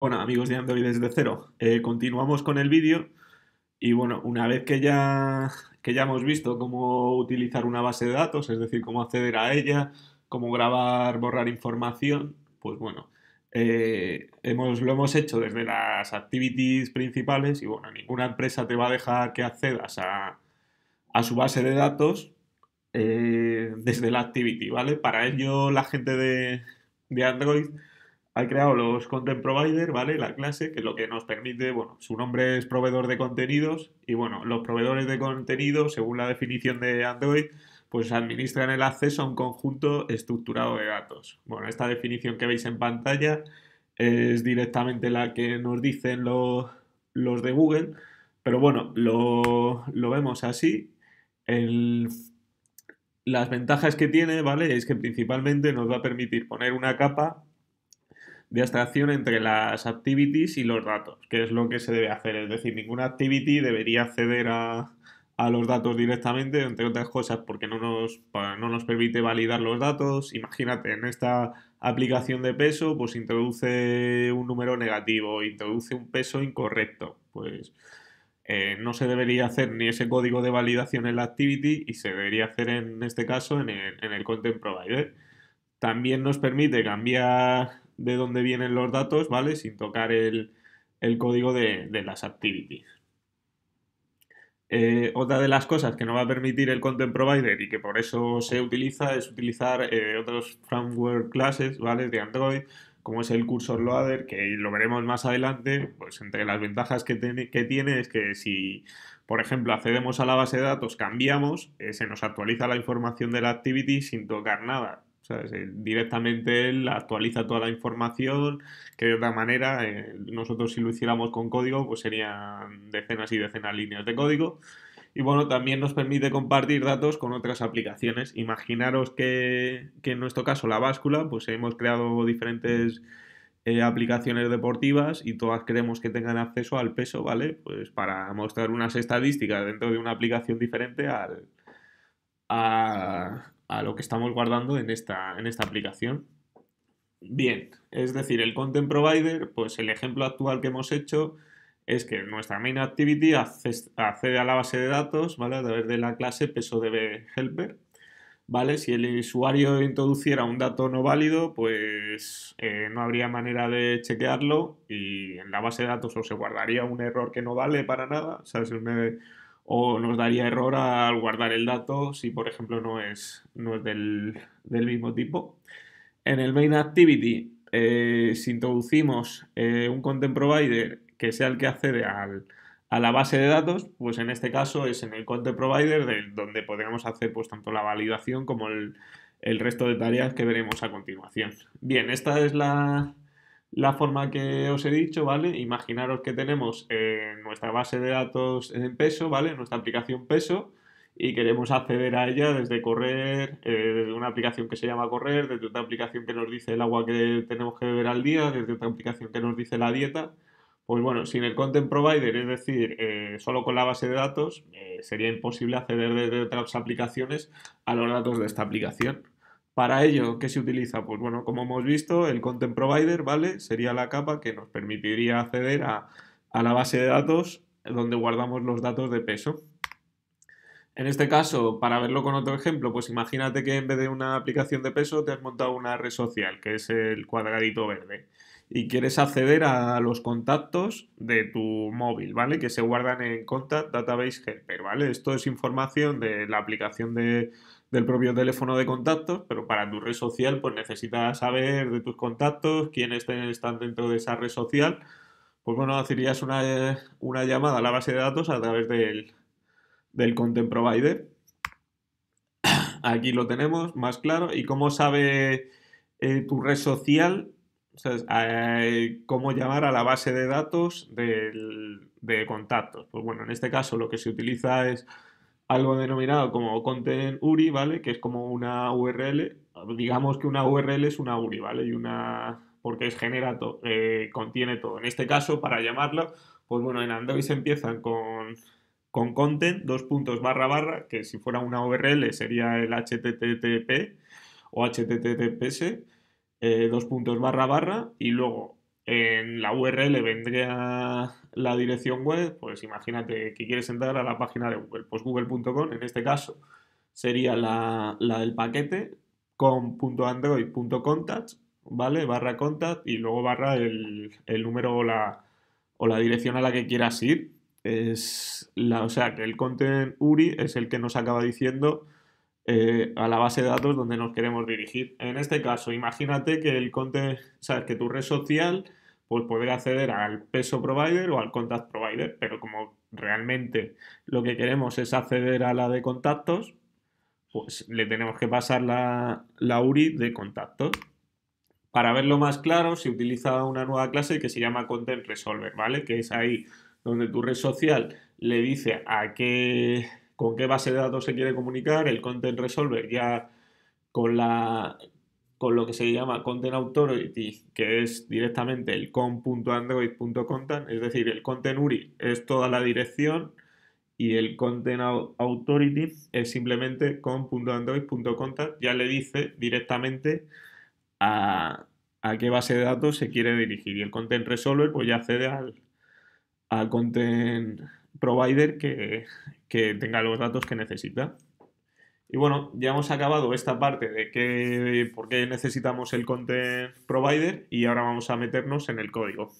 Bueno, amigos de Android desde cero, eh, continuamos con el vídeo y bueno, una vez que ya, que ya hemos visto cómo utilizar una base de datos, es decir, cómo acceder a ella, cómo grabar, borrar información, pues bueno, eh, hemos, lo hemos hecho desde las activities principales y bueno, ninguna empresa te va a dejar que accedas a, su base de datos eh, desde la activity, ¿vale? Para ello la gente de, de Android ha creado los Content Provider, ¿vale? La clase, que es lo que nos permite, bueno, su nombre es proveedor de contenidos y bueno, los proveedores de contenidos, según la definición de Android, pues administran el acceso a un conjunto estructurado de datos. Bueno, esta definición que veis en pantalla es directamente la que nos dicen los, de Google, pero bueno, lo, vemos así. las ventajas que tiene, ¿vale? Es que principalmente nos va a permitir poner una capa de abstracción entre las activities y los datos, que es lo que se debe hacer. Es decir, ninguna activity debería acceder a, los datos directamente, entre otras cosas, porque no nos, nos permite validar los datos. Imagínate, en esta aplicación de peso, pues introduce un número negativo, introduce un peso incorrecto. Pues eh, no se debería hacer ni ese código de validación en la activity y se debería hacer en este caso en en el content provider. También nos permite cambiar de dónde vienen los datos, ¿vale? Sin tocar el, código de, las activities. Eh, otra de las cosas que nos va a permitir el content provider y que por eso se utiliza es utilizar eh, otros framework classes, ¿vale? De Android, como es el cursor loader, que lo veremos más adelante, pues entre las ventajas que, tiene, tiene es que si, por ejemplo, accedemos a la base de datos, cambiamos, eh, se nos actualiza la información de la activity sin tocar nada. Eh, directamente él actualiza toda la información, que de otra manera eh, nosotros si lo hiciéramos con código, pues serían decenas y decenas de líneas de código. Y bueno, también nos permite compartir datos con otras aplicaciones. Imaginaros que, en nuestro caso la báscula, pues hemos creado diferentes eh, aplicaciones deportivas y todas queremos que tengan acceso al peso, ¿vale? Pues para mostrar unas estadísticas dentro de una aplicación diferente al, a lo que estamos guardando en esta, en esta aplicación. Bien, es decir, el content provider, pues el ejemplo actual que hemos hecho es que nuestra main activity accede a la base de datos, ¿vale? A través de la clase PSODB helper, ¿vale? Si el usuario introduciera un dato no válido, pues eh, no habría manera de chequearlo y en la base de datos o se guardaría un error que no vale para nada, ¿sabes? o nos daría error al guardar el dato si, por ejemplo, no es, no es del, mismo tipo. En el main activity, eh, si introducimos eh, un content provider que sea el que accede a la base de datos, pues en este caso es en el content provider donde podríamos hacer pues, tanto la validación como el resto de tareas que veremos a continuación. Bien, esta es la, la forma que os he dicho, ¿vale? Imaginaros que tenemos eh, nuestra base de datos en peso, ¿vale? Nuestra aplicación peso y queremos acceder a ella desde correr, eh, desde una aplicación que se llama correr, desde otra aplicación que nos dice el agua que tenemos que beber al día, desde otra aplicación que nos dice la dieta. Pues bueno, sin el content provider, es decir, eh, solo con la base de datos, sería imposible acceder desde otras aplicaciones a los datos de esta aplicación. Para ello, ¿qué se utiliza? Pues bueno, como hemos visto, el Content Provider, ¿vale? Sería la capa que nos permitiría acceder a, la base de datos donde guardamos los datos de peso. En este caso, para verlo con otro ejemplo, pues imagínate que en vez de una aplicación de peso te has montado una red social, que es el cuadradito verde y quieres acceder a los contactos de tu móvil, ¿vale? Que se guardan en Contact Database Helper, ¿vale? Esto es información de la aplicación del propio teléfono de contactos, pero para tu red social pues necesitas saber de tus contactos, quiénes están dentro de esa red social. Pues bueno, hacerías una, llamada a la base de datos a través del, Content Provider. Aquí lo tenemos más claro. ¿Y cómo sabe eh, tu red social cómo llamar a la base de datos de contactos. Pues bueno, en este caso lo que se utiliza es algo denominado como content URI, ¿vale? Que es como una URL. Digamos que una URL es una URI, ¿vale? Y una. porque es genera eh, contiene todo. En este caso, para llamarla, pues bueno, en Android se empiezan con, con content, dos puntos barra barra, que si fuera una URL sería el HTTP o HTTPS eh, dos puntos barra barra y luego en la URL vendría la dirección web, pues imagínate que quieres entrar a la página de Google, pues google.com en este caso sería la, del paquete con contact ¿vale? Barra contact y luego barra el, número o la, dirección a la que quieras ir. Es la, o sea, que el content URI es el que nos acaba diciendo eh, a la base de datos donde nos queremos dirigir. En este caso, imagínate que el que tu red social puede acceder al peso provider o al contact provider, pero como realmente lo que queremos es acceder a la de contactos, pues le tenemos que pasar la, la URI de contactos. Para verlo más claro, se utiliza una nueva clase que se llama Content Resolver, ¿vale? Que es ahí donde tu red social le dice a qué con qué base de datos se quiere comunicar, el Content Resolver ya con, la, con lo que se llama Content Authority, que es directamente el com.android.content, es decir, el Content URI es toda la dirección y el Content Authority es simplemente com.android.content, ya le dice directamente a, qué base de datos se quiere dirigir. Y el Content Resolver pues ya accede al, al Content provider que, tenga los datos que necesita. Y bueno, ya hemos acabado esta parte de que, por qué necesitamos el content provider y ahora vamos a meternos en el código.